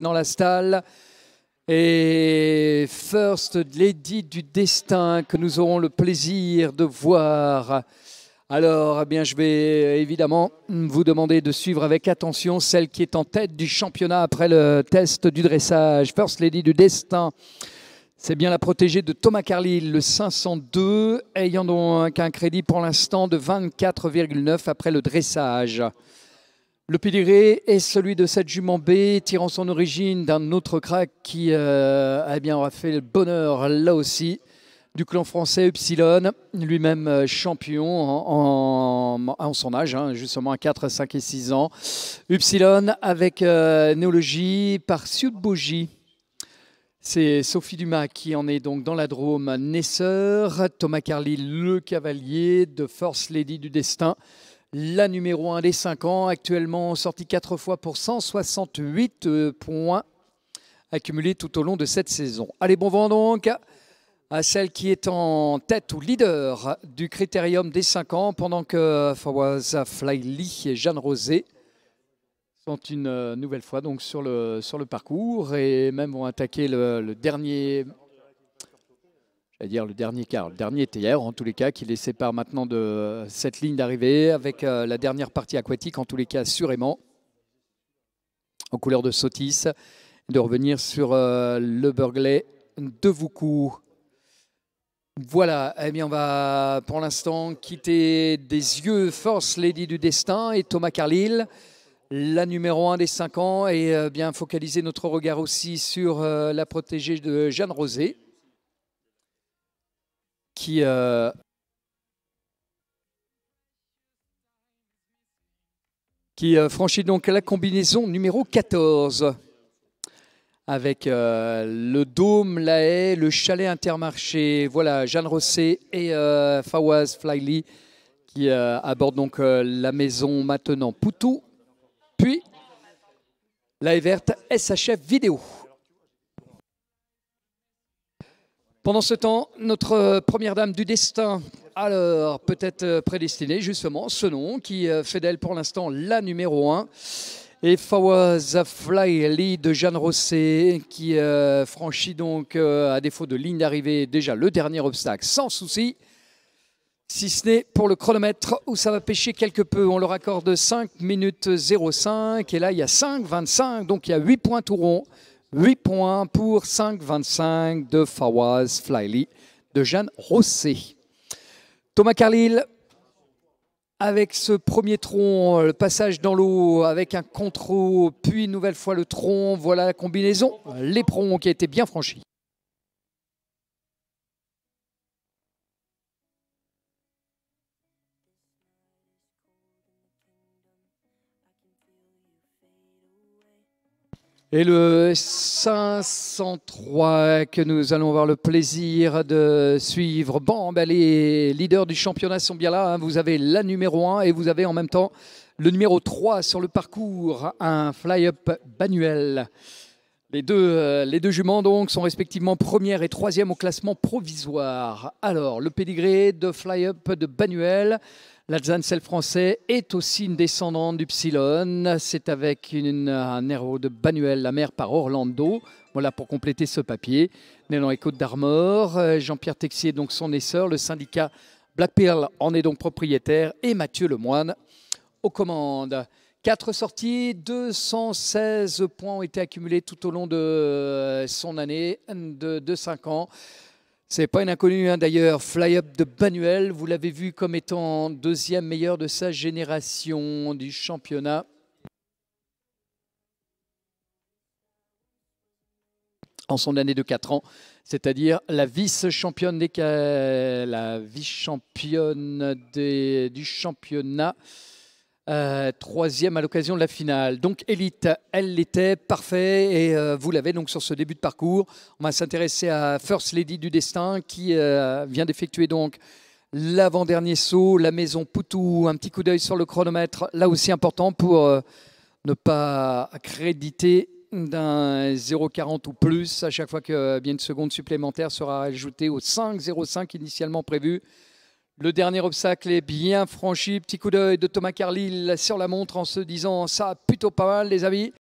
dans la stalle. Et First Lady du Destin que nous aurons le plaisir de voir. Alors, eh bien, je vais évidemment vous demander de suivre avec attention celle qui est en tête du championnat après le test du dressage. First Lady du Destin, c'est bien la protégée de Thomas Carlyle, le 502, ayant donc un crédit pour l'instant de 24,9 après le dressage. Le pédigré est celui de cette jument B, tirant son origine d'un autre crack qui euh, eh bien, aura fait le bonheur là aussi du clan français Upsilon, lui-même euh, champion en, son âge, hein, justement à 4, 5 et 6 ans. Upsilon avec euh, néologie par Bougie. C'est Sophie Dumas qui en est donc dans la Drôme, naisseur, Thomas Carly, le cavalier de Force Lady du Destin la numéro 1 des 5 ans, actuellement sortie 4 fois pour 168 euh, points accumulés tout au long de cette saison. Allez, bon vent donc à celle qui est en tête ou leader du critérium des 5 ans, pendant que Fawaza Lee et Jeanne Rosé sont une euh, nouvelle fois donc sur le, sur le parcours et même vont attaquer le dernier c'est-à-dire le dernier quart. Le dernier était en tous les cas, qui les sépare maintenant de cette ligne d'arrivée, avec euh, la dernière partie aquatique, en tous les cas, assurément, en couleur de sautis, de revenir sur euh, le burglet de Voukou. Voilà, et eh bien on va pour l'instant quitter des yeux Force Lady du Destin et Thomas Carlyle, la numéro un des cinq ans, et euh, bien focaliser notre regard aussi sur la protégée de Jeanne Rosé, qui euh, euh, franchit donc la combinaison numéro 14 avec euh, le dôme, la haie, le chalet intermarché. Voilà, Jeanne Rosset et Fawaz Flyly qui abordent donc la maison maintenant Poutou, puis la haie verte SHF vidéo. Pendant ce temps, notre euh, première dame du destin, alors peut-être euh, prédestinée justement, ce nom qui euh, fait d'elle pour l'instant la numéro 1. Et Fawaz de Jeanne Rosset qui franchit donc, à défaut de ligne d'arrivée, déjà le dernier obstacle sans souci. Si ce n'est pour le chronomètre où ça va pêcher quelque peu. On leur accorde 5 minutes 05 et là il y a 25, donc il y a 8 points tout rond. 8 points pour 5,25 de Fawaz flyley de Jeanne Rosset. Thomas Carlil, avec ce premier tronc, le passage dans l'eau avec un contre puis une nouvelle fois le tronc. Voilà la combinaison. L'éperon qui a été bien franchi. Et le 503 que nous allons avoir le plaisir de suivre. Bon, ben, les leaders du championnat sont bien là. Hein. Vous avez la numéro 1 et vous avez en même temps le numéro 3 sur le parcours, un fly-up Banuel. Euh, les deux, juments donc sont respectivement première et troisième au classement provisoire. Alors, le pédigré de fly-up de Banuel, l'Alzancel français est aussi une descendante du Psylon. C'est avec un héros de Banuel, la mère par Orlando. Voilà pour compléter ce papier. Néanmoins, dans les d'Armor, euh, Jean-Pierre Texier est donc son essor. Le syndicat Black Pearl en est donc propriétaire et Mathieu Lemoine aux commandes. Quatre sorties, 216 points ont été accumulés tout au long de euh, son année de, 5 ans. C'est pas une inconnue hein, d'ailleurs, Fly Up de Banuel, vous l'avez vu comme étant deuxième meilleur de sa génération du championnat. en son année de 4 ans, c'est-à-dire la vice-championne des la vice-championne du championnat euh, troisième à l'occasion de la finale. Donc élite, elle l'était, parfait, et euh, vous l'avez donc sur ce début de parcours. On va s'intéresser à First Lady du Destin qui euh, vient d'effectuer donc l'avant-dernier saut, la maison Poutou, un petit coup d'œil sur le chronomètre, là aussi important pour ne pas accréditer d'un 0,40 ou plus à chaque fois que bien une seconde supplémentaire sera ajoutée au 5,05 initialement prévu. Le dernier obstacle est bien franchi. Petit coup d'œil de Thomas Carlyle sur la montre en se disant ça plutôt pas mal les amis.